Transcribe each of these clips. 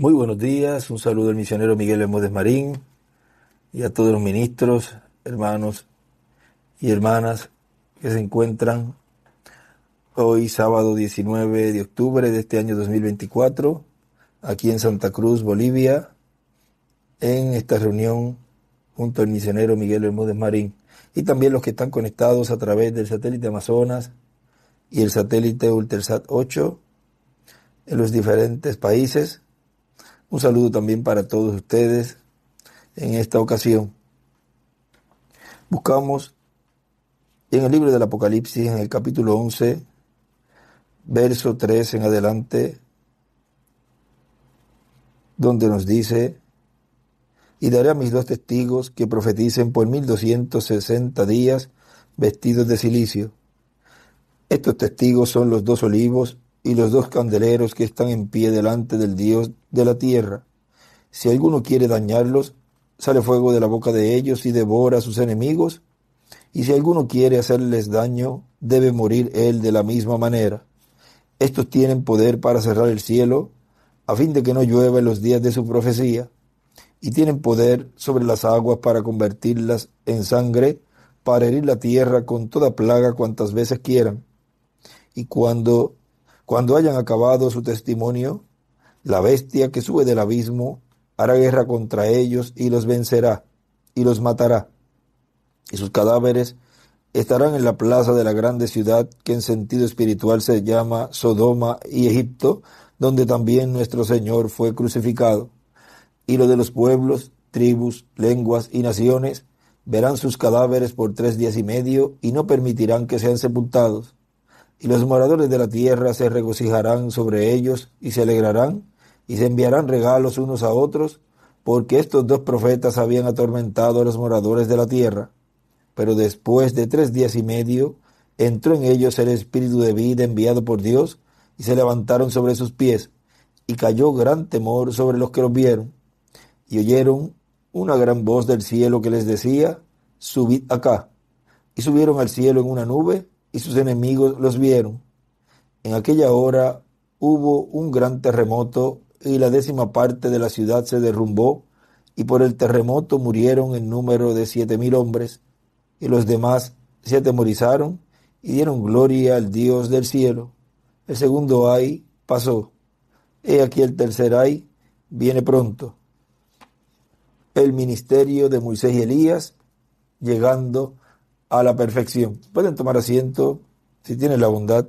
Muy buenos días, un saludo al misionero Miguel Hermódez Marín y a todos los ministros, hermanos y hermanas que se encuentran hoy sábado 19 de octubre de este año 2024 aquí en Santa Cruz, Bolivia, en esta reunión junto al misionero Miguel Hermódez Marín y también los que están conectados a través del satélite Amazonas y el satélite Ultersat 8 en los diferentes países un saludo también para todos ustedes en esta ocasión. Buscamos en el libro del Apocalipsis, en el capítulo 11, verso 3 en adelante, donde nos dice, y daré a mis dos testigos que profeticen por 1260 días vestidos de silicio. Estos testigos son los dos olivos y los dos candeleros que están en pie delante del Dios de la tierra. Si alguno quiere dañarlos, sale fuego de la boca de ellos y devora a sus enemigos, y si alguno quiere hacerles daño, debe morir él de la misma manera. Estos tienen poder para cerrar el cielo, a fin de que no llueva en los días de su profecía, y tienen poder sobre las aguas para convertirlas en sangre, para herir la tierra con toda plaga cuantas veces quieran. Y cuando cuando hayan acabado su testimonio, la bestia que sube del abismo hará guerra contra ellos y los vencerá y los matará. Y sus cadáveres estarán en la plaza de la grande ciudad que en sentido espiritual se llama Sodoma y Egipto, donde también nuestro Señor fue crucificado. Y los de los pueblos, tribus, lenguas y naciones verán sus cadáveres por tres días y medio y no permitirán que sean sepultados y los moradores de la tierra se regocijarán sobre ellos y se alegrarán, y se enviarán regalos unos a otros, porque estos dos profetas habían atormentado a los moradores de la tierra. Pero después de tres días y medio, entró en ellos el espíritu de vida enviado por Dios, y se levantaron sobre sus pies, y cayó gran temor sobre los que los vieron, y oyeron una gran voz del cielo que les decía, subid acá. Y subieron al cielo en una nube, y sus enemigos los vieron. En aquella hora hubo un gran terremoto y la décima parte de la ciudad se derrumbó y por el terremoto murieron en número de siete mil hombres y los demás se atemorizaron y dieron gloria al Dios del cielo. El segundo ay pasó. He aquí el tercer ay viene pronto. El ministerio de Moisés y Elías llegando a la perfección. Pueden tomar asiento si tienen la bondad.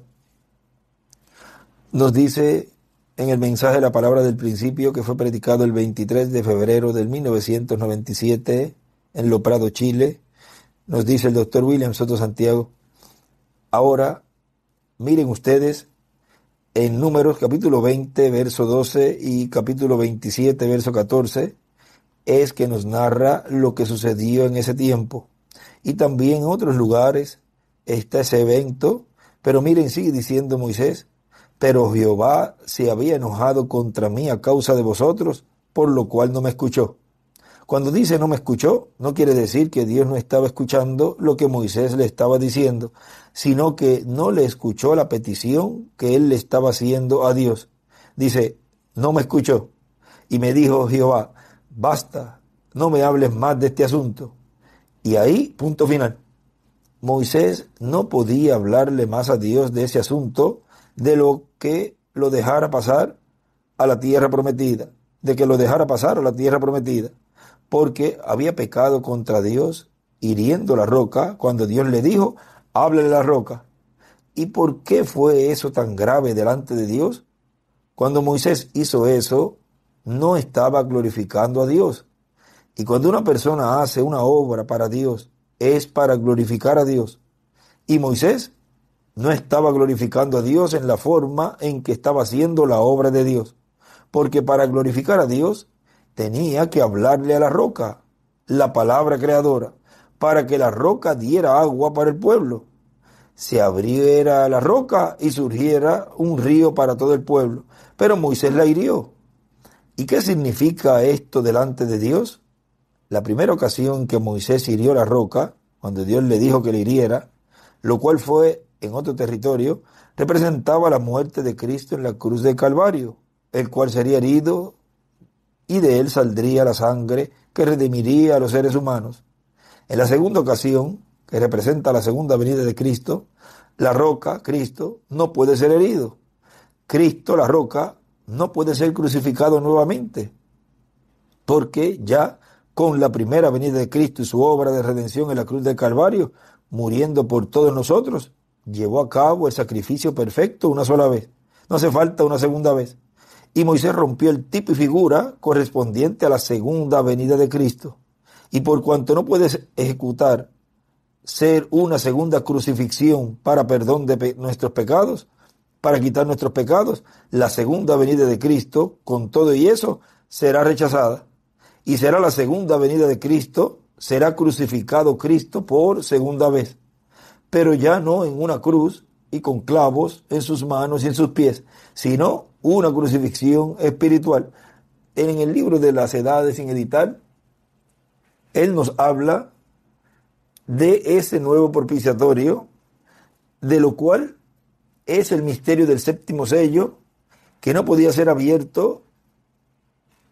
Nos dice en el mensaje de la palabra del principio que fue predicado el 23 de febrero del 1997 en Prado Chile. Nos dice el doctor William Soto Santiago. Ahora, miren ustedes en Números capítulo 20, verso 12 y capítulo 27, verso 14, es que nos narra lo que sucedió en ese tiempo y también en otros lugares está ese evento. Pero miren, sigue diciendo Moisés, pero Jehová se había enojado contra mí a causa de vosotros, por lo cual no me escuchó. Cuando dice no me escuchó, no quiere decir que Dios no estaba escuchando lo que Moisés le estaba diciendo, sino que no le escuchó la petición que él le estaba haciendo a Dios. Dice, no me escuchó. Y me dijo Jehová, basta, no me hables más de este asunto, y ahí, punto final. Moisés no podía hablarle más a Dios de ese asunto, de lo que lo dejara pasar a la tierra prometida, de que lo dejara pasar a la tierra prometida, porque había pecado contra Dios, hiriendo la roca, cuando Dios le dijo, háblale la roca. ¿Y por qué fue eso tan grave delante de Dios? Cuando Moisés hizo eso, no estaba glorificando a Dios, y cuando una persona hace una obra para Dios, es para glorificar a Dios. Y Moisés no estaba glorificando a Dios en la forma en que estaba haciendo la obra de Dios. Porque para glorificar a Dios tenía que hablarle a la roca, la palabra creadora, para que la roca diera agua para el pueblo. Se abriera la roca y surgiera un río para todo el pueblo. Pero Moisés la hirió. ¿Y qué significa esto delante de Dios? La primera ocasión que Moisés hirió la roca, cuando Dios le dijo que le hiriera, lo cual fue en otro territorio, representaba la muerte de Cristo en la cruz de Calvario, el cual sería herido y de él saldría la sangre que redimiría a los seres humanos. En la segunda ocasión, que representa la segunda venida de Cristo, la roca, Cristo, no puede ser herido. Cristo, la roca, no puede ser crucificado nuevamente, porque ya con la primera venida de Cristo y su obra de redención en la cruz del Calvario, muriendo por todos nosotros, llevó a cabo el sacrificio perfecto una sola vez. No hace falta una segunda vez. Y Moisés rompió el tipo y figura correspondiente a la segunda venida de Cristo. Y por cuanto no puedes ejecutar ser una segunda crucifixión para perdón de nuestros pecados, para quitar nuestros pecados, la segunda venida de Cristo, con todo y eso, será rechazada y será la segunda venida de Cristo, será crucificado Cristo por segunda vez, pero ya no en una cruz y con clavos en sus manos y en sus pies, sino una crucifixión espiritual. En el libro de las edades sin editar, él nos habla de ese nuevo propiciatorio, de lo cual es el misterio del séptimo sello, que no podía ser abierto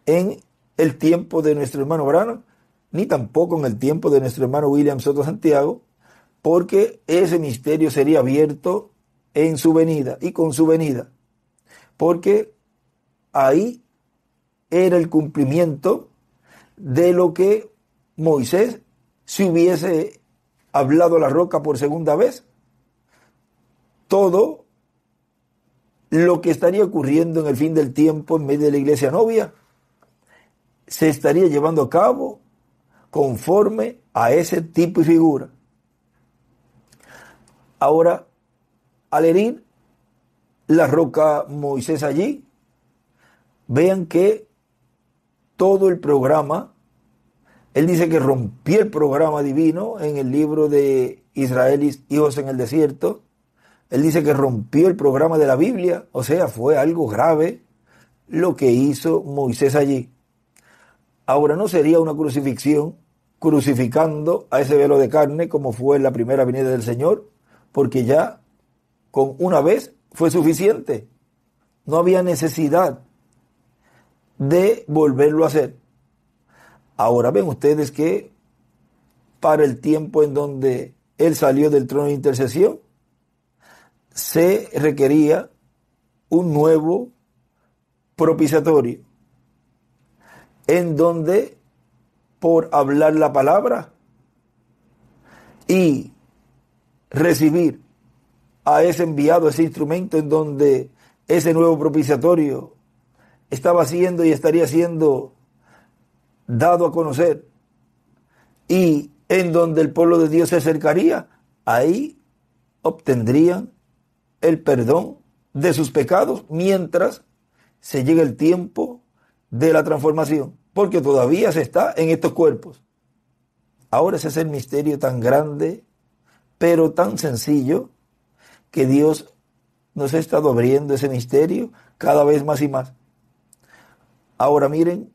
en el tiempo de nuestro hermano Brano, ni tampoco en el tiempo de nuestro hermano William Soto Santiago, porque ese misterio sería abierto en su venida y con su venida, porque ahí era el cumplimiento de lo que Moisés, si hubiese hablado a la roca por segunda vez, todo lo que estaría ocurriendo en el fin del tiempo en medio de la iglesia novia se estaría llevando a cabo conforme a ese tipo y figura. Ahora, al herir la roca Moisés allí, vean que todo el programa, él dice que rompió el programa divino en el libro de Israel, hijos en el desierto, él dice que rompió el programa de la Biblia, o sea, fue algo grave lo que hizo Moisés allí. Ahora, ¿no sería una crucifixión crucificando a ese velo de carne como fue en la primera venida del Señor? Porque ya con una vez fue suficiente. No había necesidad de volverlo a hacer. Ahora ven ustedes que para el tiempo en donde él salió del trono de intercesión, se requería un nuevo propiciatorio, en donde por hablar la palabra y recibir a ese enviado, ese instrumento en donde ese nuevo propiciatorio estaba siendo y estaría siendo dado a conocer y en donde el pueblo de Dios se acercaría, ahí obtendrían el perdón de sus pecados mientras se llega el tiempo de la transformación porque todavía se está en estos cuerpos. Ahora ese es el misterio tan grande, pero tan sencillo, que Dios nos ha estado abriendo ese misterio cada vez más y más. Ahora miren,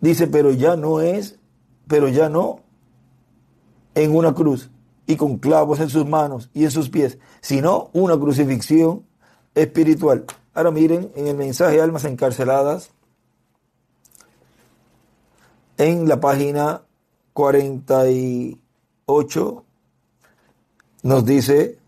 dice, pero ya no es, pero ya no en una cruz y con clavos en sus manos y en sus pies, sino una crucifixión espiritual. Ahora miren, en el mensaje Almas Encarceladas, en la página 48 nos dice,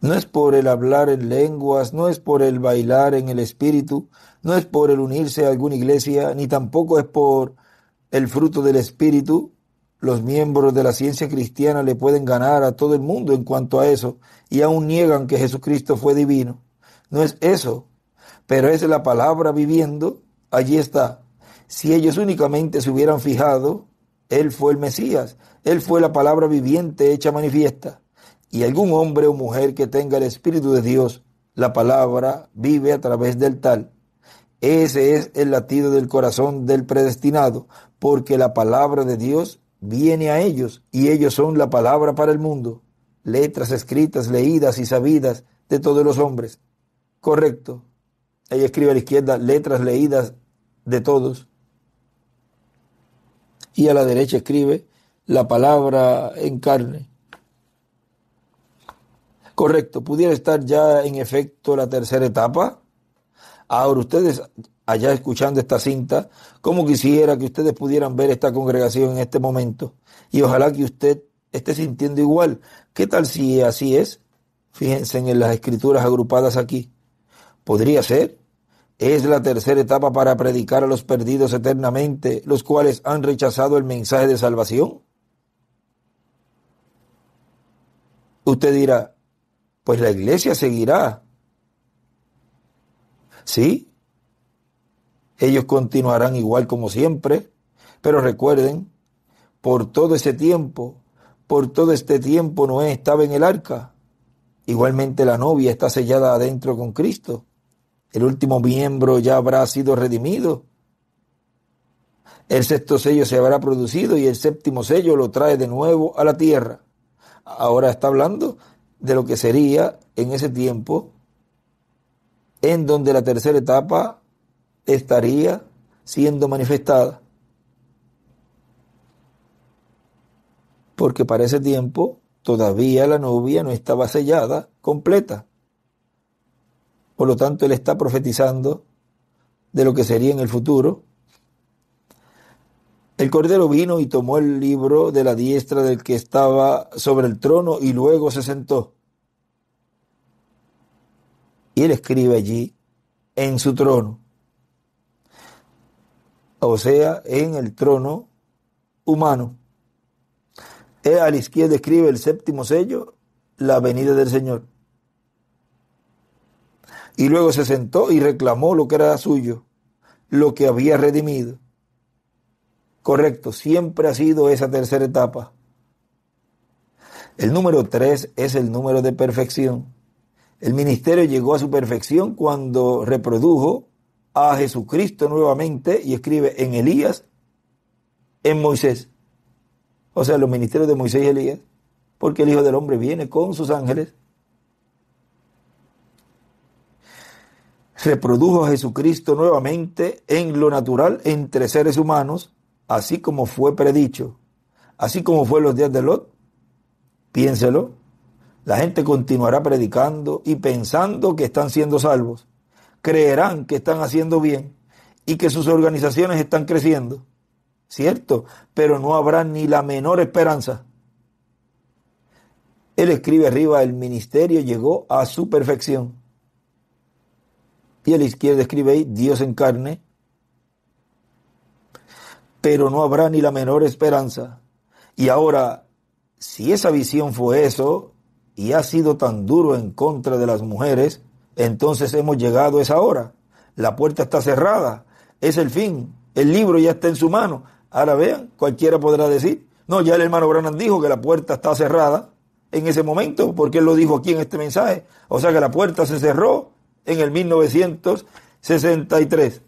no es por el hablar en lenguas, no es por el bailar en el espíritu, no es por el unirse a alguna iglesia, ni tampoco es por el fruto del espíritu. Los miembros de la ciencia cristiana le pueden ganar a todo el mundo en cuanto a eso, y aún niegan que Jesucristo fue divino. No es eso, pero es la palabra viviendo, allí está, si ellos únicamente se hubieran fijado, Él fue el Mesías, Él fue la palabra viviente hecha manifiesta. Y algún hombre o mujer que tenga el Espíritu de Dios, la palabra vive a través del tal. Ese es el latido del corazón del predestinado, porque la palabra de Dios viene a ellos y ellos son la palabra para el mundo, letras escritas, leídas y sabidas de todos los hombres. Correcto. Ella escribe a la izquierda letras leídas de todos y a la derecha escribe la palabra en carne. Correcto, pudiera estar ya en efecto la tercera etapa. Ahora ustedes allá escuchando esta cinta, ¿cómo quisiera que ustedes pudieran ver esta congregación en este momento. Y ojalá que usted esté sintiendo igual. ¿Qué tal si así es? Fíjense en las escrituras agrupadas aquí. Podría ser es la tercera etapa para predicar a los perdidos eternamente, los cuales han rechazado el mensaje de salvación. Usted dirá, pues la iglesia seguirá. Sí, ellos continuarán igual como siempre, pero recuerden, por todo ese tiempo, por todo este tiempo Noé estaba en el arca. Igualmente la novia está sellada adentro con Cristo el último miembro ya habrá sido redimido. El sexto sello se habrá producido y el séptimo sello lo trae de nuevo a la tierra. Ahora está hablando de lo que sería en ese tiempo, en donde la tercera etapa estaría siendo manifestada. Porque para ese tiempo todavía la novia no estaba sellada completa. Por lo tanto, él está profetizando de lo que sería en el futuro. El cordero vino y tomó el libro de la diestra del que estaba sobre el trono y luego se sentó. Y él escribe allí en su trono. O sea, en el trono humano. a la izquierda escribe el séptimo sello, la venida del Señor. Y luego se sentó y reclamó lo que era suyo, lo que había redimido. Correcto, siempre ha sido esa tercera etapa. El número tres es el número de perfección. El ministerio llegó a su perfección cuando reprodujo a Jesucristo nuevamente y escribe en Elías, en Moisés. O sea, los ministerios de Moisés y Elías, porque el Hijo del Hombre viene con sus ángeles Reprodujo a Jesucristo nuevamente en lo natural entre seres humanos, así como fue predicho, así como fue en los días de Lot. Piénselo. La gente continuará predicando y pensando que están siendo salvos. Creerán que están haciendo bien y que sus organizaciones están creciendo. ¿Cierto? Pero no habrá ni la menor esperanza. Él escribe arriba, el ministerio llegó a su perfección. Y a la izquierda escribe ahí, Dios en carne. Pero no habrá ni la menor esperanza. Y ahora, si esa visión fue eso, y ha sido tan duro en contra de las mujeres, entonces hemos llegado a esa hora. La puerta está cerrada, es el fin, el libro ya está en su mano. Ahora vean, cualquiera podrá decir, no, ya el hermano Branham dijo que la puerta está cerrada en ese momento, porque él lo dijo aquí en este mensaje. O sea que la puerta se cerró en el 1963.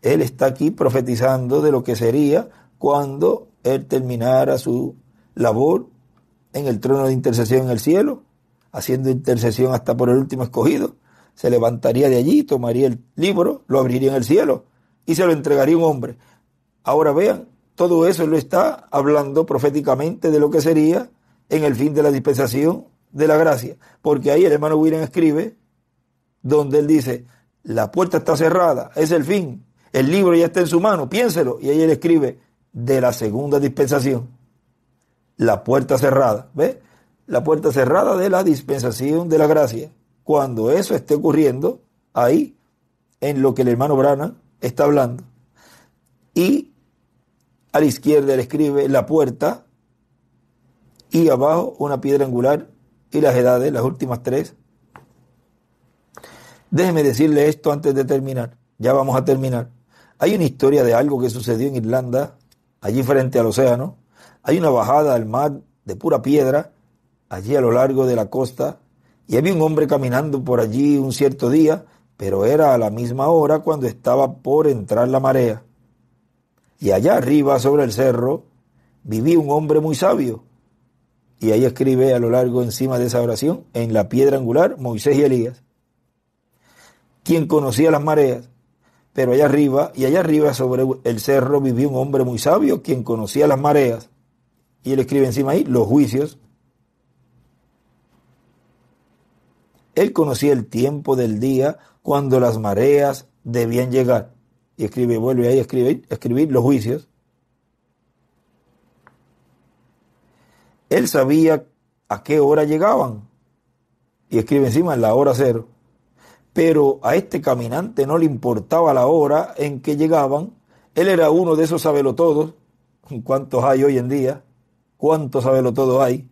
Él está aquí profetizando de lo que sería cuando él terminara su labor en el trono de intercesión en el cielo, haciendo intercesión hasta por el último escogido. Se levantaría de allí, tomaría el libro, lo abriría en el cielo y se lo entregaría un hombre. Ahora vean, todo eso lo está hablando proféticamente de lo que sería en el fin de la dispensación de la gracia. Porque ahí el hermano William escribe donde él dice, la puerta está cerrada, es el fin, el libro ya está en su mano, piénselo. Y ahí él escribe, de la segunda dispensación, la puerta cerrada, ¿ve? La puerta cerrada de la dispensación de la gracia. Cuando eso esté ocurriendo, ahí, en lo que el hermano Brana está hablando. Y a la izquierda él escribe la puerta y abajo una piedra angular y las edades, las últimas tres, Déjeme decirle esto antes de terminar. Ya vamos a terminar. Hay una historia de algo que sucedió en Irlanda, allí frente al océano. Hay una bajada al mar de pura piedra, allí a lo largo de la costa. Y había un hombre caminando por allí un cierto día, pero era a la misma hora cuando estaba por entrar la marea. Y allá arriba, sobre el cerro, vivía un hombre muy sabio. Y ahí escribe a lo largo encima de esa oración, en la piedra angular, Moisés y Elías quien conocía las mareas. Pero allá arriba, y allá arriba sobre el cerro vivía un hombre muy sabio, quien conocía las mareas. Y él escribe encima ahí los juicios. Él conocía el tiempo del día cuando las mareas debían llegar. Y escribe, vuelve ahí a escribir, escribir los juicios. Él sabía a qué hora llegaban. Y escribe encima la hora cero. Pero a este caminante no le importaba la hora en que llegaban. Él era uno de esos sabelotodos. ¿Cuántos hay hoy en día? ¿Cuántos sabelotodos hay?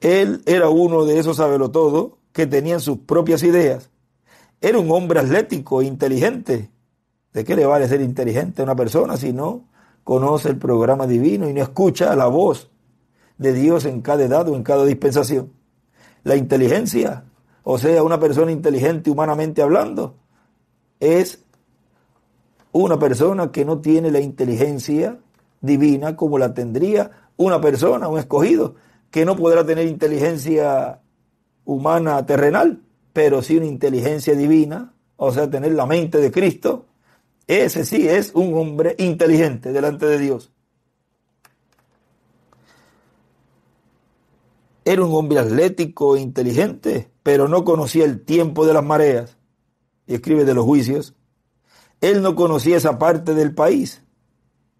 Él era uno de esos sabelotodos que tenían sus propias ideas. Era un hombre atlético, e inteligente. ¿De qué le vale ser inteligente a una persona si no conoce el programa divino y no escucha la voz de Dios en cada edad o en cada dispensación? La inteligencia o sea, una persona inteligente humanamente hablando, es una persona que no tiene la inteligencia divina como la tendría una persona, un escogido, que no podrá tener inteligencia humana terrenal, pero sí una inteligencia divina, o sea, tener la mente de Cristo, ese sí es un hombre inteligente delante de Dios. Era un hombre atlético e inteligente, pero no conocía el tiempo de las mareas. Y escribe de los juicios. Él no conocía esa parte del país.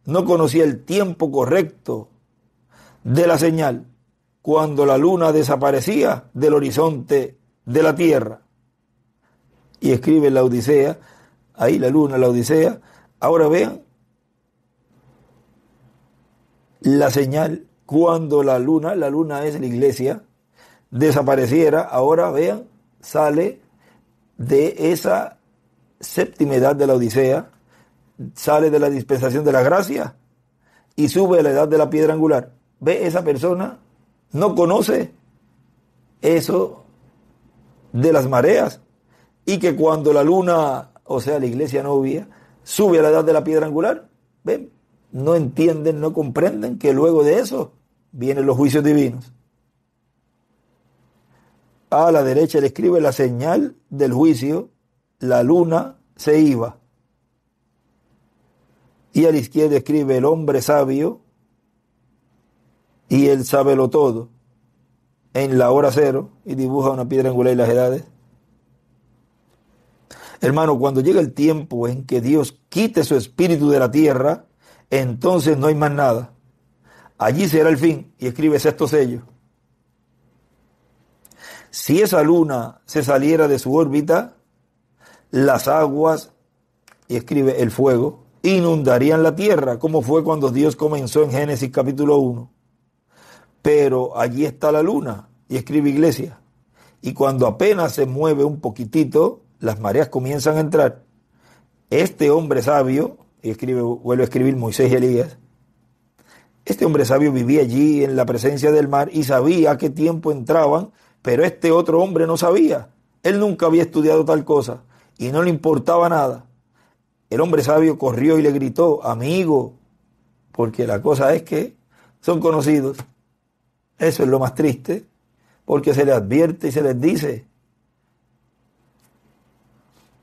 No conocía el tiempo correcto de la señal cuando la luna desaparecía del horizonte de la tierra. Y escribe la Odisea, ahí la luna, la Odisea. Ahora vean la señal cuando la luna, la luna es la iglesia, desapareciera, ahora vean, sale de esa séptima edad de la Odisea, sale de la dispensación de la gracia y sube a la edad de la piedra angular. Ve, esa persona no conoce eso de las mareas y que cuando la luna, o sea, la iglesia novia, sube a la edad de la piedra angular, ven, no entienden, no comprenden que luego de eso vienen los juicios divinos. A la derecha le escribe la señal del juicio, la luna se iba. Y a la izquierda escribe el hombre sabio y él sabe lo todo en la hora cero y dibuja una piedra angular y las edades. Hermano, cuando llega el tiempo en que Dios quite su espíritu de la tierra, entonces no hay más nada. Allí será el fin y escribe sexto sello. Si esa luna se saliera de su órbita, las aguas, y escribe el fuego, inundarían la tierra, como fue cuando Dios comenzó en Génesis capítulo 1. Pero allí está la luna, y escribe iglesia. Y cuando apenas se mueve un poquitito, las mareas comienzan a entrar. Este hombre sabio y escribe, vuelve a escribir Moisés y Elías, este hombre sabio vivía allí en la presencia del mar y sabía a qué tiempo entraban, pero este otro hombre no sabía. Él nunca había estudiado tal cosa y no le importaba nada. El hombre sabio corrió y le gritó, amigo, porque la cosa es que son conocidos. Eso es lo más triste, porque se les advierte y se les dice,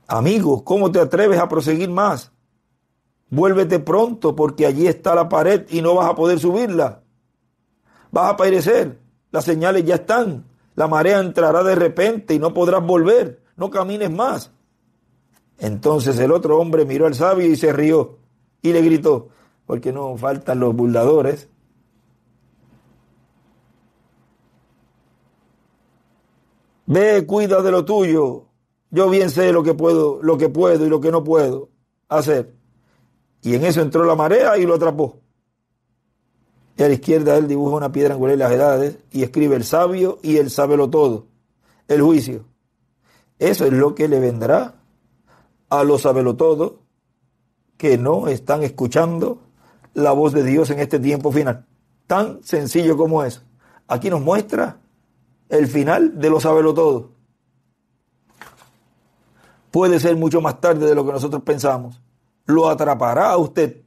amigo ¿cómo te atreves a proseguir más? Vuélvete pronto porque allí está la pared y no vas a poder subirla. Vas a perecer. Las señales ya están. La marea entrará de repente y no podrás volver. No camines más. Entonces el otro hombre miró al sabio y se rió y le gritó, porque no faltan los burladores. Ve, cuida de lo tuyo. Yo bien sé lo que puedo, lo que puedo y lo que no puedo hacer. Y en eso entró la marea y lo atrapó. Y a la izquierda él dibuja una piedra angular de las edades y escribe el sabio y el sábelo todo, el juicio. Eso es lo que le vendrá a los sabelotodos que no están escuchando la voz de Dios en este tiempo final. Tan sencillo como es. Aquí nos muestra el final de los sábelo todo. Puede ser mucho más tarde de lo que nosotros pensamos lo atrapará a usted.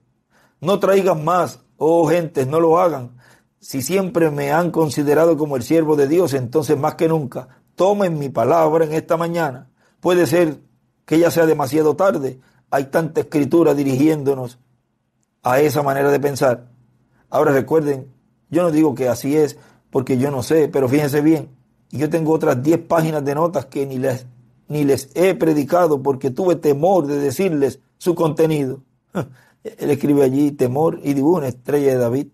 No traigan más, oh gentes, no lo hagan. Si siempre me han considerado como el siervo de Dios, entonces más que nunca, tomen mi palabra en esta mañana. Puede ser que ya sea demasiado tarde. Hay tanta escritura dirigiéndonos a esa manera de pensar. Ahora recuerden, yo no digo que así es, porque yo no sé, pero fíjense bien, yo tengo otras 10 páginas de notas que ni les, ni les he predicado porque tuve temor de decirles su contenido. Él escribe allí temor y dibuja una estrella de David.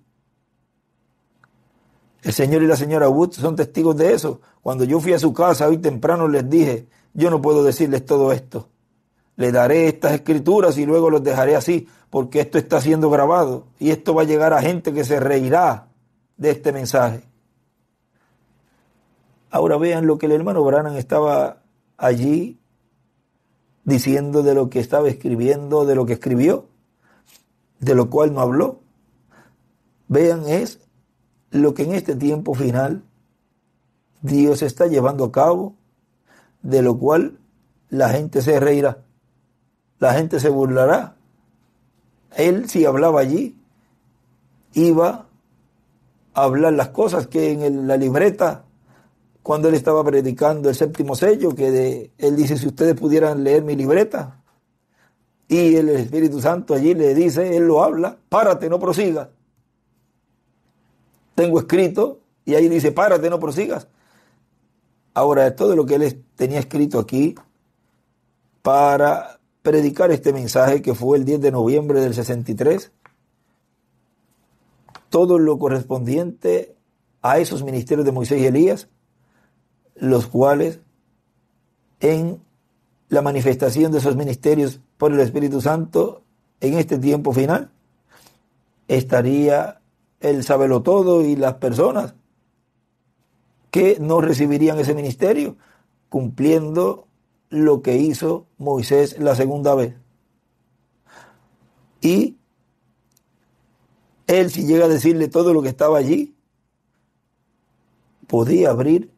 El señor y la señora Wood son testigos de eso. Cuando yo fui a su casa hoy temprano les dije, yo no puedo decirles todo esto. Le daré estas escrituras y luego los dejaré así, porque esto está siendo grabado y esto va a llegar a gente que se reirá de este mensaje. Ahora vean lo que el hermano Branham estaba allí diciendo de lo que estaba escribiendo, de lo que escribió, de lo cual no habló. Vean, es lo que en este tiempo final Dios está llevando a cabo, de lo cual la gente se reirá, la gente se burlará. Él si hablaba allí, iba a hablar las cosas que en la libreta cuando él estaba predicando el séptimo sello, que de, él dice, si ustedes pudieran leer mi libreta, y el Espíritu Santo allí le dice, él lo habla, párate, no prosigas. Tengo escrito, y ahí dice, párate, no prosigas. Ahora, todo lo que él tenía escrito aquí para predicar este mensaje que fue el 10 de noviembre del 63, todo lo correspondiente a esos ministerios de Moisés y Elías los cuales en la manifestación de esos ministerios por el Espíritu Santo en este tiempo final estaría el sabelo todo y las personas que no recibirían ese ministerio cumpliendo lo que hizo Moisés la segunda vez. Y él si llega a decirle todo lo que estaba allí, podía abrir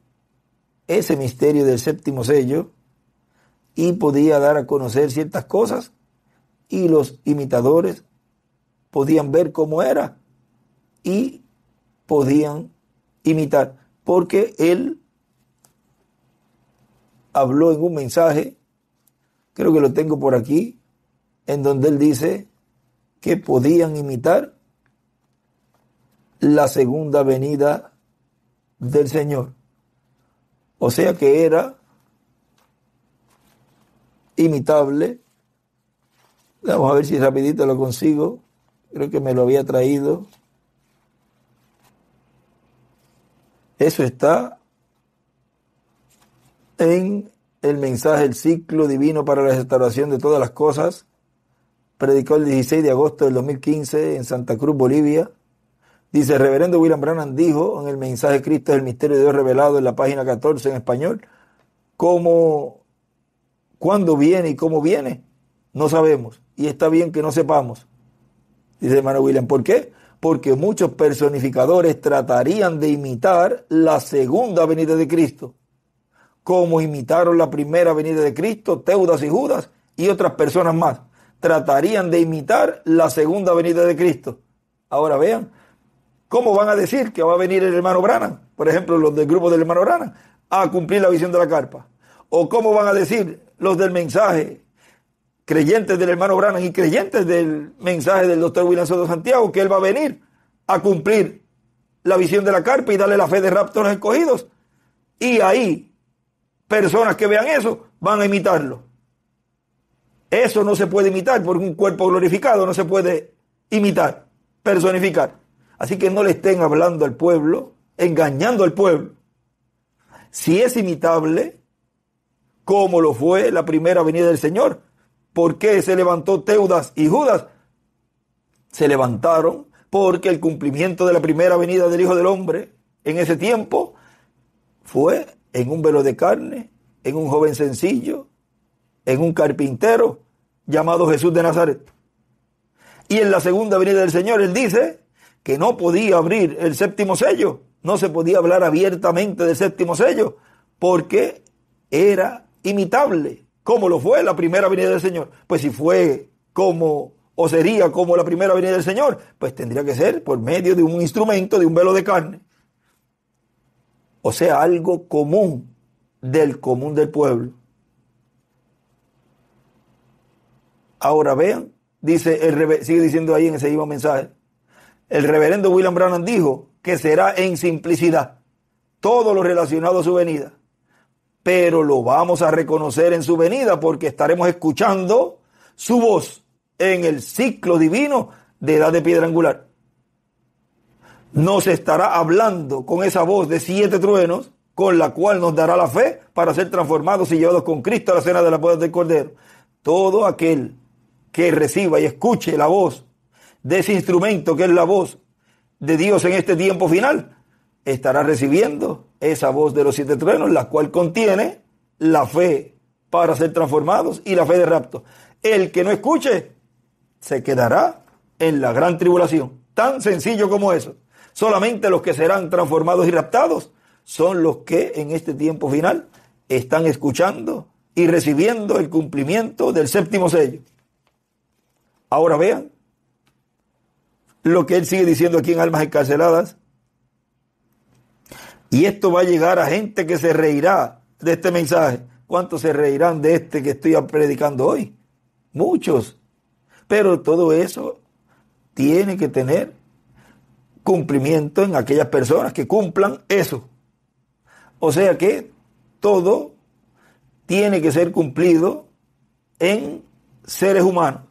ese misterio del séptimo sello y podía dar a conocer ciertas cosas y los imitadores podían ver cómo era y podían imitar, porque él habló en un mensaje, creo que lo tengo por aquí, en donde él dice que podían imitar la segunda venida del Señor. O sea que era imitable. Vamos a ver si rapidito lo consigo. Creo que me lo había traído. Eso está en el mensaje, el ciclo divino para la restauración de todas las cosas, predicó el 16 de agosto del 2015 en Santa Cruz, Bolivia. Dice, el reverendo William Brannan dijo en el mensaje de Cristo del misterio de Dios revelado en la página 14 en español, cómo, cuándo viene y cómo viene, no sabemos. Y está bien que no sepamos, dice hermano William. ¿Por qué? Porque muchos personificadores tratarían de imitar la segunda venida de Cristo, como imitaron la primera venida de Cristo, Teudas y Judas y otras personas más. Tratarían de imitar la segunda venida de Cristo. Ahora vean, ¿Cómo van a decir que va a venir el hermano Brana, por ejemplo, los del grupo del hermano Brana, a cumplir la visión de la carpa? ¿O cómo van a decir los del mensaje, creyentes del hermano Brana y creyentes del mensaje del doctor William Soto Santiago, que él va a venir a cumplir la visión de la carpa y darle la fe de raptores escogidos? Y ahí, personas que vean eso van a imitarlo. Eso no se puede imitar porque un cuerpo glorificado no se puede imitar, personificar. Así que no le estén hablando al pueblo, engañando al pueblo. Si es imitable, como lo fue la primera venida del Señor. ¿Por qué se levantó Teudas y Judas? Se levantaron porque el cumplimiento de la primera venida del Hijo del Hombre en ese tiempo fue en un velo de carne, en un joven sencillo, en un carpintero llamado Jesús de Nazaret. Y en la segunda venida del Señor, Él dice, que no podía abrir el séptimo sello, no se podía hablar abiertamente del séptimo sello, porque era imitable. como lo fue la primera venida del Señor? Pues si fue como o sería como la primera venida del Señor, pues tendría que ser por medio de un instrumento, de un velo de carne. O sea, algo común del común del pueblo. Ahora vean, dice el, sigue diciendo ahí en ese mismo mensaje, el reverendo William Brannan dijo que será en simplicidad todo lo relacionado a su venida. Pero lo vamos a reconocer en su venida porque estaremos escuchando su voz en el ciclo divino de edad de piedra angular. Nos estará hablando con esa voz de siete truenos con la cual nos dará la fe para ser transformados y llevados con Cristo a la cena de la puerta del Cordero. Todo aquel que reciba y escuche la voz de ese instrumento que es la voz de Dios en este tiempo final, estará recibiendo esa voz de los siete truenos, la cual contiene la fe para ser transformados y la fe de rapto. El que no escuche se quedará en la gran tribulación. Tan sencillo como eso. Solamente los que serán transformados y raptados son los que en este tiempo final están escuchando y recibiendo el cumplimiento del séptimo sello. Ahora vean lo que él sigue diciendo aquí en Almas Encarceladas. Y esto va a llegar a gente que se reirá de este mensaje. ¿Cuántos se reirán de este que estoy predicando hoy? Muchos. Pero todo eso tiene que tener cumplimiento en aquellas personas que cumplan eso. O sea que todo tiene que ser cumplido en seres humanos.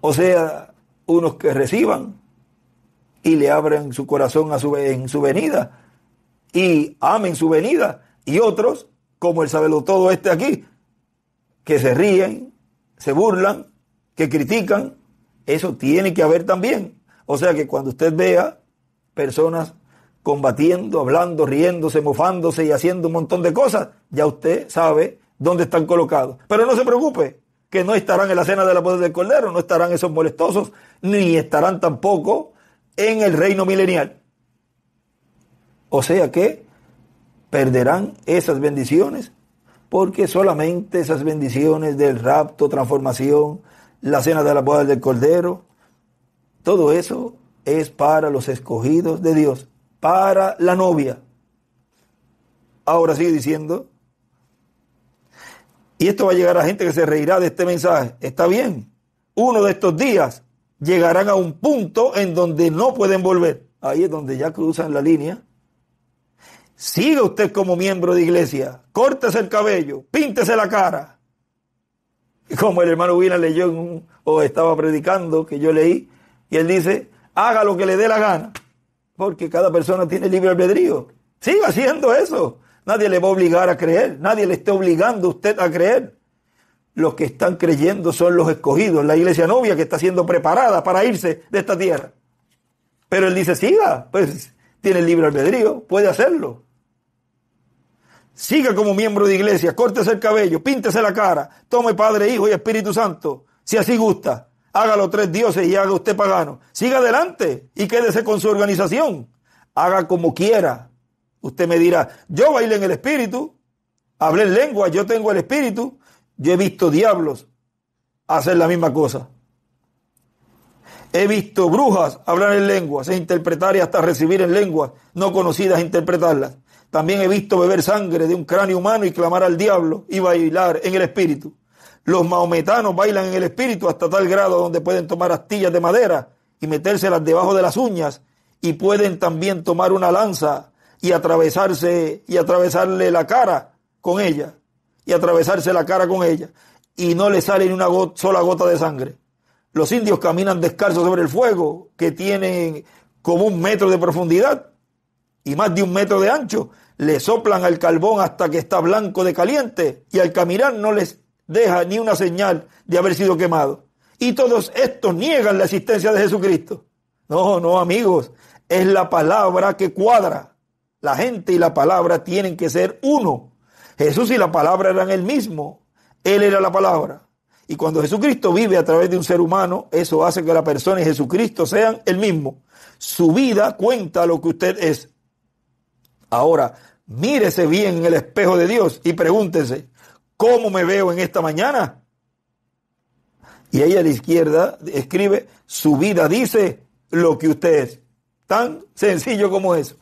O sea, unos que reciban y le abran su corazón a su, en su venida y amen su venida y otros, como el todo este aquí, que se ríen, se burlan, que critican, eso tiene que haber también. O sea que cuando usted vea personas combatiendo, hablando, riéndose, mofándose y haciendo un montón de cosas, ya usted sabe dónde están colocados. Pero no se preocupe, que no estarán en la cena de la boda del Cordero, no estarán esos molestosos, ni estarán tampoco en el reino milenial. O sea que perderán esas bendiciones, porque solamente esas bendiciones del rapto, transformación, la cena de la boda del Cordero, todo eso es para los escogidos de Dios, para la novia. Ahora sigue diciendo, y esto va a llegar a gente que se reirá de este mensaje. Está bien. Uno de estos días llegarán a un punto en donde no pueden volver. Ahí es donde ya cruzan la línea. Siga usted como miembro de iglesia. Córtese el cabello. Píntese la cara. Y Como el hermano Wina leyó o estaba predicando, que yo leí. Y él dice, haga lo que le dé la gana. Porque cada persona tiene libre albedrío. Siga haciendo eso. Nadie le va a obligar a creer, nadie le está obligando a usted a creer. Los que están creyendo son los escogidos, la iglesia novia que está siendo preparada para irse de esta tierra. Pero él dice, siga, pues tiene el libre albedrío, puede hacerlo. Siga como miembro de iglesia, córtese el cabello, píntese la cara, tome Padre, Hijo y Espíritu Santo, si así gusta. Hágalo tres dioses y haga usted pagano. Siga adelante y quédese con su organización. Haga como quiera, Usted me dirá, yo bailé en el espíritu, hablé en lengua, yo tengo el espíritu, yo he visto diablos hacer la misma cosa. He visto brujas hablar en lenguas, e interpretar y hasta recibir en lenguas no conocidas, interpretarlas. También he visto beber sangre de un cráneo humano y clamar al diablo y bailar en el espíritu. Los maometanos bailan en el espíritu hasta tal grado donde pueden tomar astillas de madera y metérselas debajo de las uñas y pueden también tomar una lanza y atravesarse y atravesarle la cara con ella y atravesarse la cara con ella y no le sale ni una sola gota de sangre. Los indios caminan descalzos sobre el fuego que tienen como un metro de profundidad y más de un metro de ancho. Le soplan al carbón hasta que está blanco de caliente y al caminar no les deja ni una señal de haber sido quemado. Y todos estos niegan la existencia de Jesucristo. No, no amigos, es la palabra que cuadra la gente y la palabra tienen que ser uno. Jesús y la palabra eran el mismo. Él era la palabra. Y cuando Jesucristo vive a través de un ser humano, eso hace que la persona y Jesucristo sean el mismo. Su vida cuenta lo que usted es. Ahora, mírese bien en el espejo de Dios y pregúntese, ¿cómo me veo en esta mañana? Y ahí a la izquierda escribe, su vida dice lo que usted es. Tan sencillo como eso.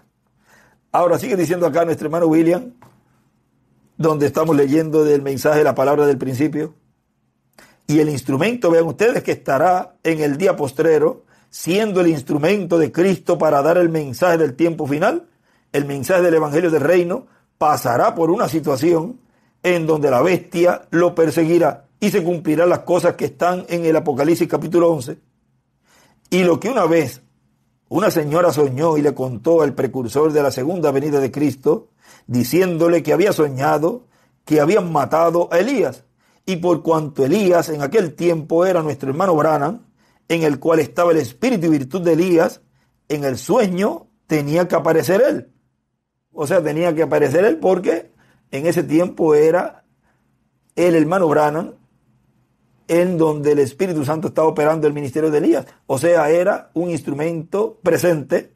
Ahora sigue diciendo acá nuestro hermano William, donde estamos leyendo del mensaje de la palabra del principio. Y el instrumento, vean ustedes, que estará en el día postrero, siendo el instrumento de Cristo para dar el mensaje del tiempo final, el mensaje del Evangelio del Reino, pasará por una situación en donde la bestia lo perseguirá y se cumplirán las cosas que están en el Apocalipsis capítulo 11. Y lo que una vez una señora soñó y le contó al precursor de la segunda venida de Cristo, diciéndole que había soñado que habían matado a Elías. Y por cuanto Elías en aquel tiempo era nuestro hermano Branham, en el cual estaba el espíritu y virtud de Elías, en el sueño tenía que aparecer él. O sea, tenía que aparecer él porque en ese tiempo era el hermano Branham en donde el Espíritu Santo estaba operando el ministerio de Elías. O sea, era un instrumento presente.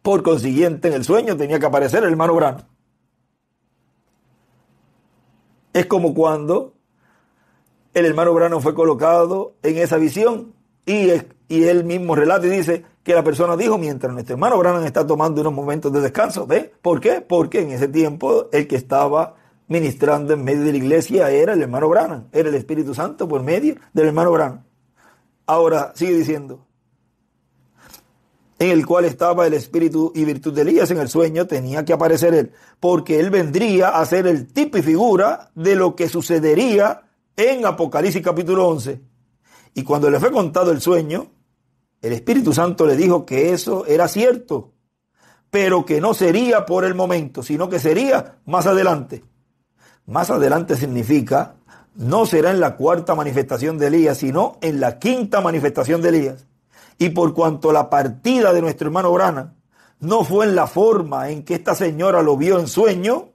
Por consiguiente, en el sueño tenía que aparecer el hermano Brano. Es como cuando el hermano Brano fue colocado en esa visión y, y él mismo relata y dice que la persona dijo, mientras nuestro hermano Brano está tomando unos momentos de descanso, ¿ve? ¿Por qué? Porque en ese tiempo el que estaba ministrando en medio de la iglesia era el hermano Branham, era el Espíritu Santo por medio del hermano Branham. Ahora sigue diciendo, en el cual estaba el espíritu y virtud de Elías en el sueño, tenía que aparecer él, porque él vendría a ser el tipo y figura de lo que sucedería en Apocalipsis capítulo 11. Y cuando le fue contado el sueño, el Espíritu Santo le dijo que eso era cierto, pero que no sería por el momento, sino que sería más adelante más adelante significa, no será en la cuarta manifestación de Elías, sino en la quinta manifestación de Elías. Y por cuanto la partida de nuestro hermano Brana no fue en la forma en que esta señora lo vio en sueño,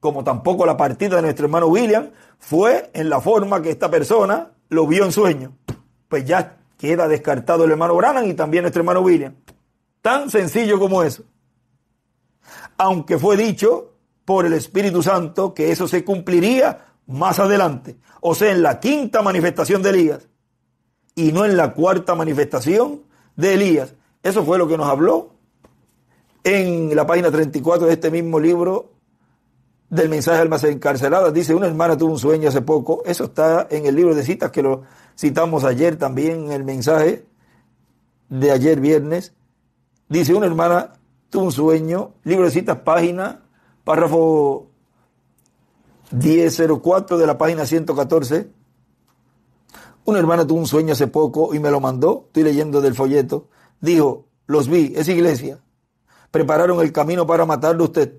como tampoco la partida de nuestro hermano William fue en la forma que esta persona lo vio en sueño. Pues ya queda descartado el hermano Branham y también nuestro hermano William. Tan sencillo como eso. Aunque fue dicho por el Espíritu Santo que eso se cumpliría más adelante, o sea, en la quinta manifestación de Elías y no en la cuarta manifestación de Elías. Eso fue lo que nos habló en la página 34 de este mismo libro del mensaje de almas encarceladas. Dice, una hermana tuvo un sueño hace poco. Eso está en el libro de citas que lo citamos ayer también en el mensaje de ayer viernes. Dice, una hermana tuvo un sueño, libro de citas, página párrafo 1004 de la página 114. Una hermana tuvo un sueño hace poco y me lo mandó, estoy leyendo del folleto. Dijo, los vi, es iglesia. Prepararon el camino para a usted.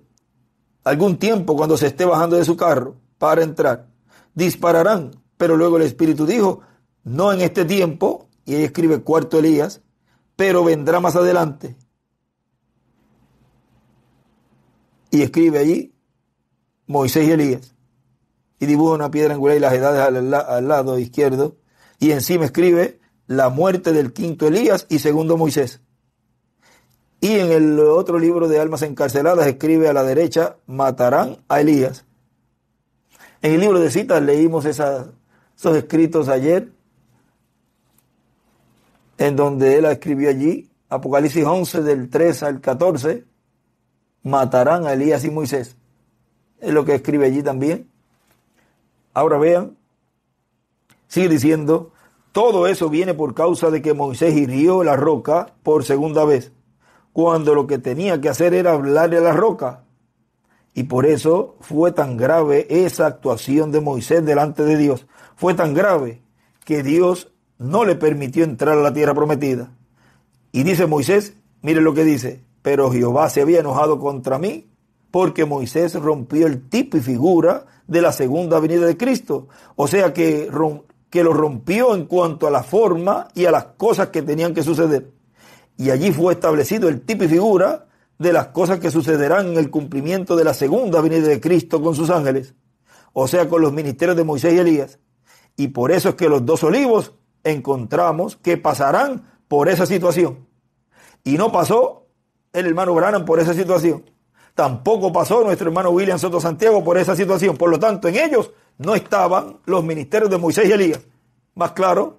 Algún tiempo cuando se esté bajando de su carro para entrar, dispararán. Pero luego el Espíritu dijo, no en este tiempo, y ahí escribe cuarto Elías, pero vendrá más adelante y escribe allí Moisés y Elías. Y dibuja una piedra angular y las edades al, lado izquierdo. Y encima escribe la muerte del quinto Elías y segundo Moisés. Y en el otro libro de almas encarceladas escribe a la derecha, matarán a Elías. En el libro de citas leímos esas, esos escritos ayer, en donde él escribió allí, Apocalipsis 11 del 3 al 14, matarán a Elías y Moisés. Es lo que escribe allí también. Ahora vean, sigue diciendo, todo eso viene por causa de que Moisés hirió la roca por segunda vez, cuando lo que tenía que hacer era hablarle a la roca. Y por eso fue tan grave esa actuación de Moisés delante de Dios. Fue tan grave que Dios no le permitió entrar a la tierra prometida. Y dice Moisés, mire lo que dice, pero Jehová se había enojado contra mí porque Moisés rompió el tipo y figura de la segunda venida de Cristo. O sea que, que lo rompió en cuanto a la forma y a las cosas que tenían que suceder. Y allí fue establecido el tipo y figura de las cosas que sucederán en el cumplimiento de la segunda venida de Cristo con sus ángeles, o sea, con los ministerios de Moisés y Elías. Y por eso es que los dos olivos encontramos que pasarán por esa situación. Y no pasó el hermano Branham por esa situación. Tampoco pasó nuestro hermano William Soto Santiago por esa situación. Por lo tanto, en ellos no estaban los ministerios de Moisés y Elías. Más claro,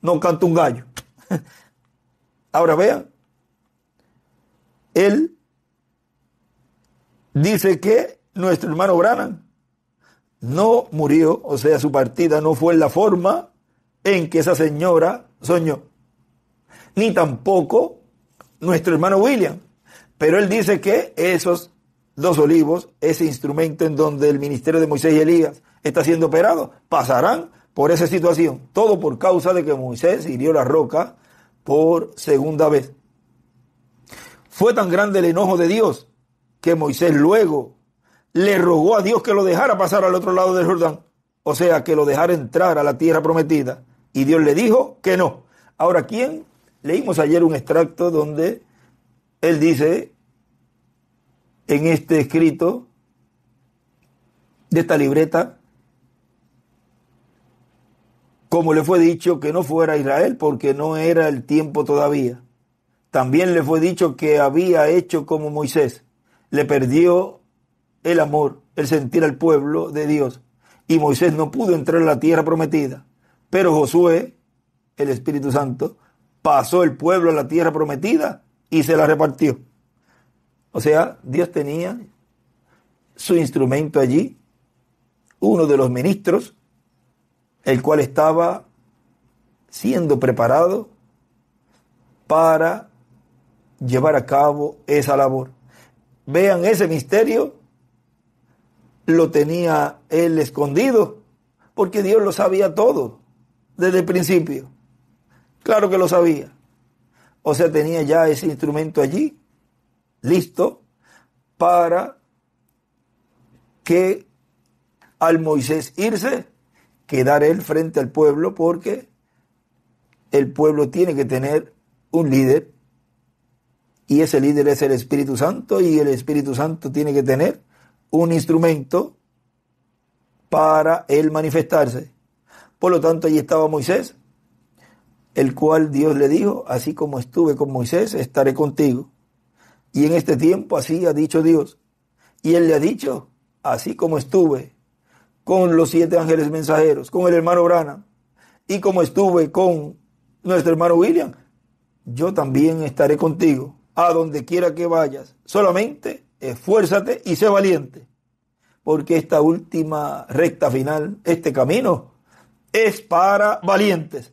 no canta un gallo. Ahora vean, él dice que nuestro hermano Branham no murió, o sea, su partida no fue la forma en que esa señora soñó, ni tampoco nuestro hermano William. Pero él dice que esos dos olivos, ese instrumento en donde el ministerio de Moisés y Elías está siendo operado, pasarán por esa situación. Todo por causa de que Moisés hirió la roca por segunda vez. Fue tan grande el enojo de Dios que Moisés luego le rogó a Dios que lo dejara pasar al otro lado del Jordán. O sea, que lo dejara entrar a la tierra prometida. Y Dios le dijo que no. Ahora, ¿quién Leímos ayer un extracto donde él dice en este escrito de esta libreta, como le fue dicho que no fuera Israel porque no era el tiempo todavía. También le fue dicho que había hecho como Moisés, le perdió el amor, el sentir al pueblo de Dios. Y Moisés no pudo entrar a la tierra prometida, pero Josué, el Espíritu Santo, pasó el pueblo a la tierra prometida y se la repartió. O sea, Dios tenía su instrumento allí, uno de los ministros, el cual estaba siendo preparado para llevar a cabo esa labor. Vean ese misterio, lo tenía él escondido, porque Dios lo sabía todo desde el principio. Claro que lo sabía. O sea, tenía ya ese instrumento allí, listo, para que al Moisés irse, quedar él frente al pueblo, porque el pueblo tiene que tener un líder, y ese líder es el Espíritu Santo, y el Espíritu Santo tiene que tener un instrumento para él manifestarse. Por lo tanto, allí estaba Moisés el cual Dios le dijo, así como estuve con Moisés, estaré contigo. Y en este tiempo así ha dicho Dios. Y él le ha dicho, así como estuve con los siete ángeles mensajeros, con el hermano Brana, y como estuve con nuestro hermano William, yo también estaré contigo, a donde quiera que vayas. Solamente esfuérzate y sé valiente, porque esta última recta final, este camino, es para valientes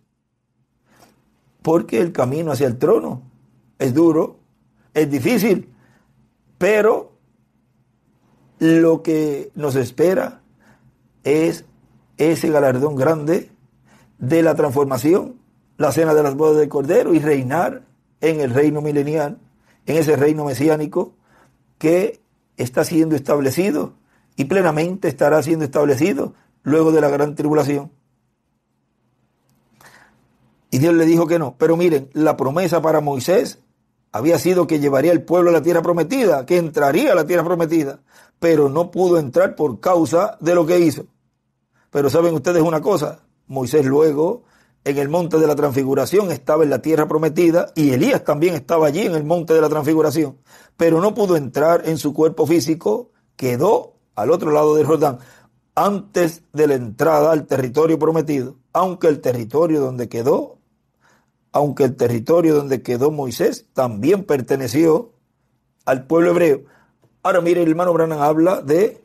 porque el camino hacia el trono es duro, es difícil, pero lo que nos espera es ese galardón grande de la transformación, la cena de las bodas del Cordero y reinar en el reino milenial, en ese reino mesiánico que está siendo establecido y plenamente estará siendo establecido luego de la gran tribulación. Y Dios le dijo que no. Pero miren, la promesa para Moisés había sido que llevaría el pueblo a la tierra prometida, que entraría a la tierra prometida, pero no pudo entrar por causa de lo que hizo. Pero saben ustedes una cosa, Moisés luego en el monte de la transfiguración estaba en la tierra prometida y Elías también estaba allí en el monte de la transfiguración, pero no pudo entrar en su cuerpo físico, quedó al otro lado del Jordán antes de la entrada al territorio prometido, aunque el territorio donde quedó aunque el territorio donde quedó Moisés también perteneció al pueblo hebreo. Ahora mire, el hermano Branham habla de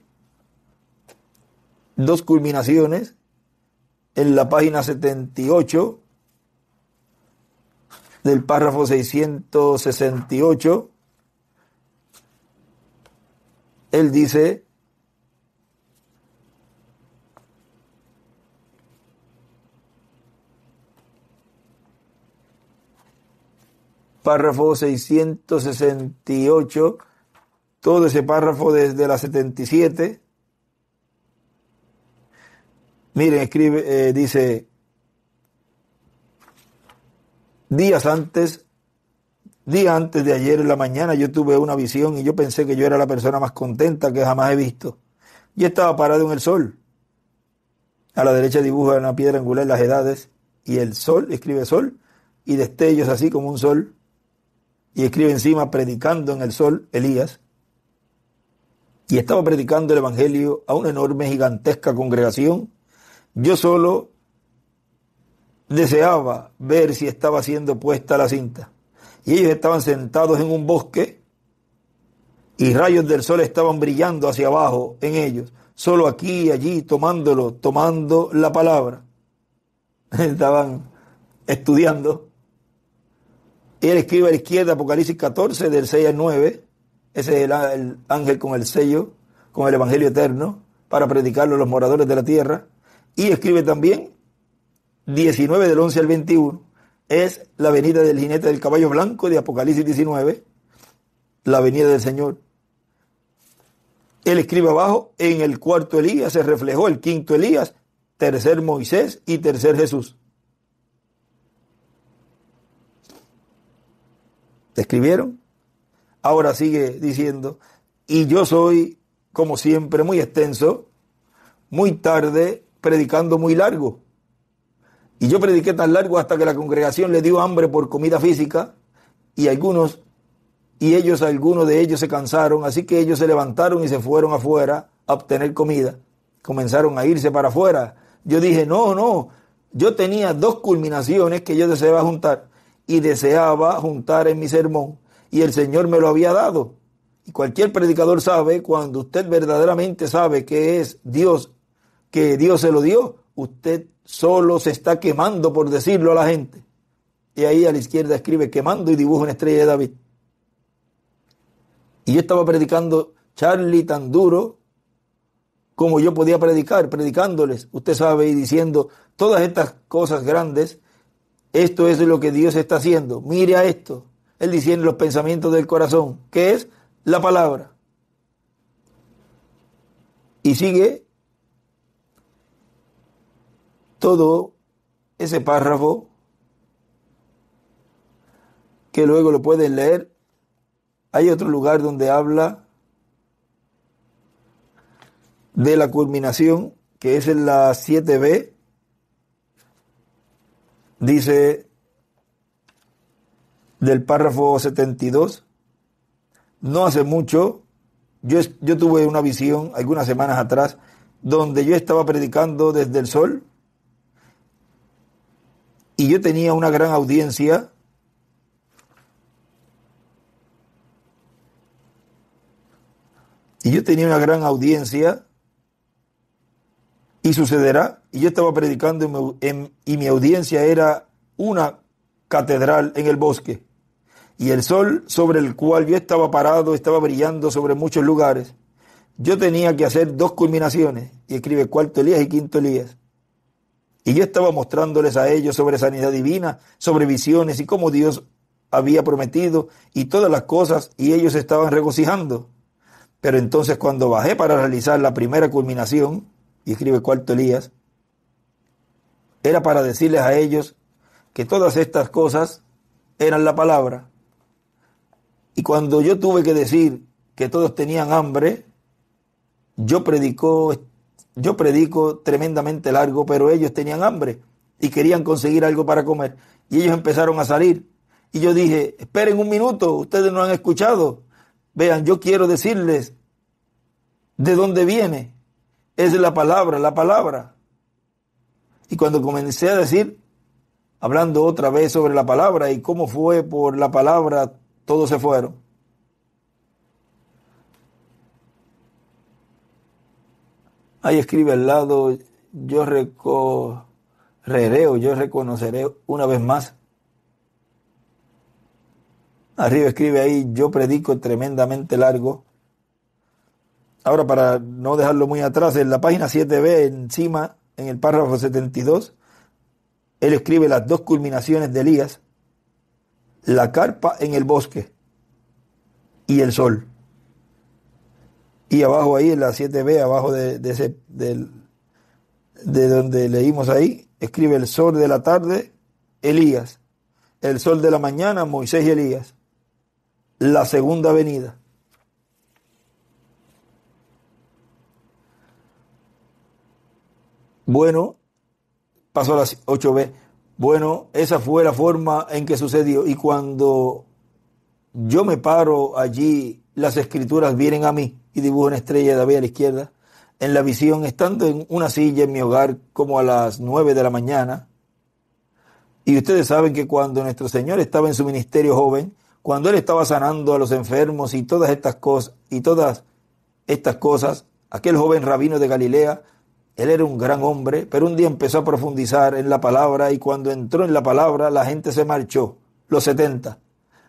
dos culminaciones en la página 78 del párrafo 668. Él dice, párrafo 668, todo ese párrafo desde la 77. Miren, escribe, eh, dice, días antes, día antes de ayer en la mañana yo tuve una visión y yo pensé que yo era la persona más contenta que jamás he visto. Yo estaba parado en el sol. A la derecha dibuja una piedra angular las edades y el sol, escribe sol, y destellos así como un sol y escribe encima predicando en el sol Elías. Y estaba predicando el Evangelio a una enorme, gigantesca congregación. Yo solo deseaba ver si estaba siendo puesta la cinta. Y ellos estaban sentados en un bosque y rayos del sol estaban brillando hacia abajo en ellos, solo aquí y allí, tomándolo, tomando la palabra. Estaban estudiando él escribe a la izquierda Apocalipsis 14, del 6 al 9. Ese es el, ángel con el sello, con el Evangelio eterno, para predicarlo a los moradores de la tierra. Y escribe también 19 del 11 al 21. Es la venida del jinete del caballo blanco de Apocalipsis 19, la venida del Señor. Él escribe abajo, en el cuarto Elías se reflejó el quinto Elías, tercer Moisés y tercer Jesús. ¿Te escribieron? Ahora sigue diciendo, y yo soy, como siempre, muy extenso, muy tarde, predicando muy largo. Y yo prediqué tan largo hasta que la congregación le dio hambre por comida física y algunos, y ellos, algunos de ellos se cansaron, así que ellos se levantaron y se fueron afuera a obtener comida. Comenzaron a irse para afuera. Yo dije, no, no, yo tenía dos culminaciones que yo deseaba juntar y deseaba juntar en mi sermón y el Señor me lo había dado. Y cualquier predicador sabe, cuando usted verdaderamente sabe que es Dios, que Dios se lo dio, usted solo se está quemando por decirlo a la gente. Y ahí a la izquierda escribe quemando y dibujo una estrella de David. Y yo estaba predicando Charlie tan duro como yo podía predicar, predicándoles, usted sabe, y diciendo todas estas cosas grandes esto es lo que Dios está haciendo. Mire a esto. Él diciendo los pensamientos del corazón, que es la palabra. Y sigue todo ese párrafo que luego lo pueden leer. Hay otro lugar donde habla de la culminación, que es en la 7b, dice del párrafo 72, no hace mucho, yo, yo tuve una visión algunas semanas atrás donde yo estaba predicando desde el sol y yo tenía una gran audiencia y yo tenía una gran audiencia y sucederá, y yo estaba predicando y mi audiencia era una catedral en el bosque, y el sol sobre el cual yo estaba parado estaba brillando sobre muchos lugares. Yo tenía que hacer dos culminaciones, y escribe cuarto Elías y quinto Elías. Y yo estaba mostrándoles a ellos sobre sanidad divina, sobre visiones y cómo Dios había prometido y todas las cosas, y ellos estaban regocijando. Pero entonces cuando bajé para realizar la primera culminación, y escribe cuarto Elías, era para decirles a ellos que todas estas cosas eran la palabra. Y cuando yo tuve que decir que todos tenían hambre, yo predicó, yo predico tremendamente largo, pero ellos tenían hambre y querían conseguir algo para comer. Y ellos empezaron a salir. Y yo dije, esperen un minuto, ustedes no han escuchado. Vean, yo quiero decirles de dónde viene es la palabra, la palabra. Y cuando comencé a decir, hablando otra vez sobre la palabra y cómo fue por la palabra, todos se fueron. Ahí escribe al lado, yo recorreré yo reconoceré una vez más. Arriba escribe ahí, yo predico tremendamente largo. Ahora, para no dejarlo muy atrás, en la página 7b, encima, en el párrafo 72, él escribe las dos culminaciones de Elías, la carpa en el bosque y el sol. Y abajo ahí, en la 7b, abajo de, de ese, de donde leímos ahí, escribe el sol de la tarde, Elías, el sol de la mañana, Moisés y Elías, la segunda venida. Bueno, pasó las 8b. Bueno, esa fue la forma en que sucedió. Y cuando yo me paro allí, las escrituras vienen a mí y dibujo una estrella de David a la izquierda. En la visión, estando en una silla en mi hogar como a las 9 de la mañana, y ustedes saben que cuando nuestro Señor estaba en su ministerio joven, cuando él estaba sanando a los enfermos y todas estas cosas, y todas estas cosas, aquel joven rabino de Galilea él era un gran hombre, pero un día empezó a profundizar en la palabra y cuando entró en la palabra la gente se marchó, los 70.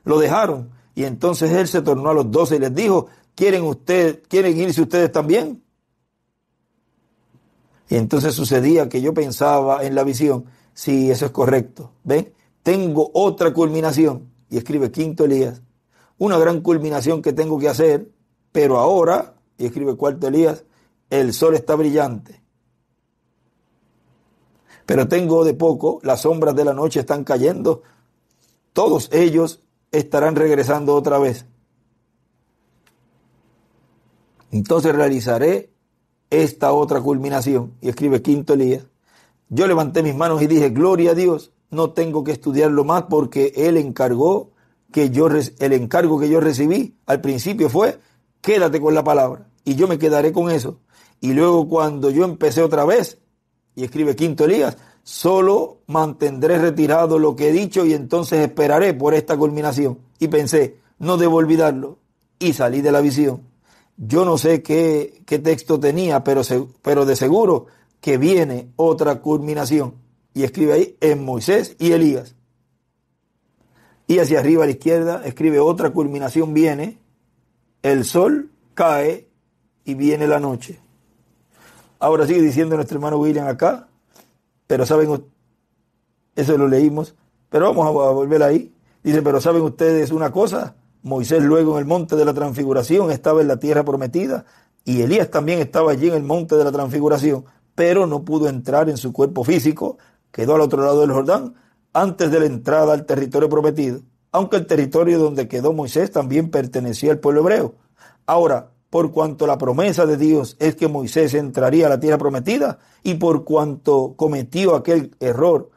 Lo dejaron y entonces él se tornó a los 12 y les dijo, ¿quieren, ustedes, ¿quieren irse ustedes también? Y entonces sucedía que yo pensaba en la visión, si eso es correcto, ¿ven? Tengo otra culminación, y escribe Quinto Elías, una gran culminación que tengo que hacer, pero ahora, y escribe Cuarto Elías, el sol está brillante, pero tengo de poco, las sombras de la noche están cayendo, todos ellos estarán regresando otra vez. Entonces realizaré esta otra culminación. Y escribe Quinto Elías. Yo levanté mis manos y dije, gloria a Dios, no tengo que estudiarlo más porque él encargó que yo, el encargo que yo recibí al principio fue, quédate con la palabra. Y yo me quedaré con eso. Y luego cuando yo empecé otra vez, y escribe Quinto Elías, solo mantendré retirado lo que he dicho y entonces esperaré por esta culminación. Y pensé, no debo olvidarlo. Y salí de la visión. Yo no sé qué, texto tenía, pero, pero de seguro que viene otra culminación. Y escribe ahí en Moisés y Elías. Y hacia arriba a la izquierda escribe otra culminación viene. El sol cae y viene la noche. Ahora sigue diciendo nuestro hermano William acá, pero saben, eso lo leímos, pero vamos a volver ahí. Dice, pero saben ustedes una cosa, Moisés luego en el monte de la transfiguración estaba en la tierra prometida y Elías también estaba allí en el monte de la transfiguración, pero no pudo entrar en su cuerpo físico, quedó al otro lado del Jordán antes de la entrada al territorio prometido, aunque el territorio donde quedó Moisés también pertenecía al pueblo hebreo. Ahora, por cuanto la promesa de Dios es que Moisés entraría a la tierra prometida y por cuanto cometió aquel error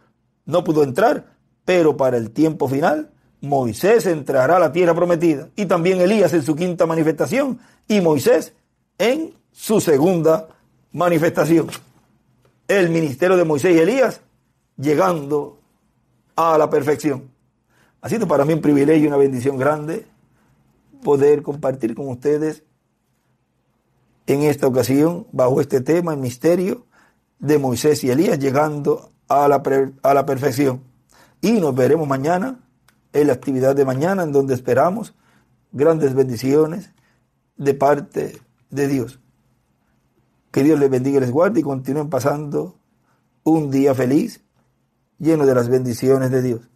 no pudo entrar, pero para el tiempo final Moisés entrará a la tierra prometida y también Elías en su quinta manifestación y Moisés en su segunda manifestación. El ministerio de Moisés y Elías llegando a la perfección. Ha sido para mí un privilegio y una bendición grande poder compartir con ustedes en esta ocasión bajo este tema, el misterio de Moisés y Elías llegando a la, a la perfección. Y nos veremos mañana en la actividad de mañana en donde esperamos grandes bendiciones de parte de Dios. Que Dios les bendiga y les guarde y continúen pasando un día feliz lleno de las bendiciones de Dios.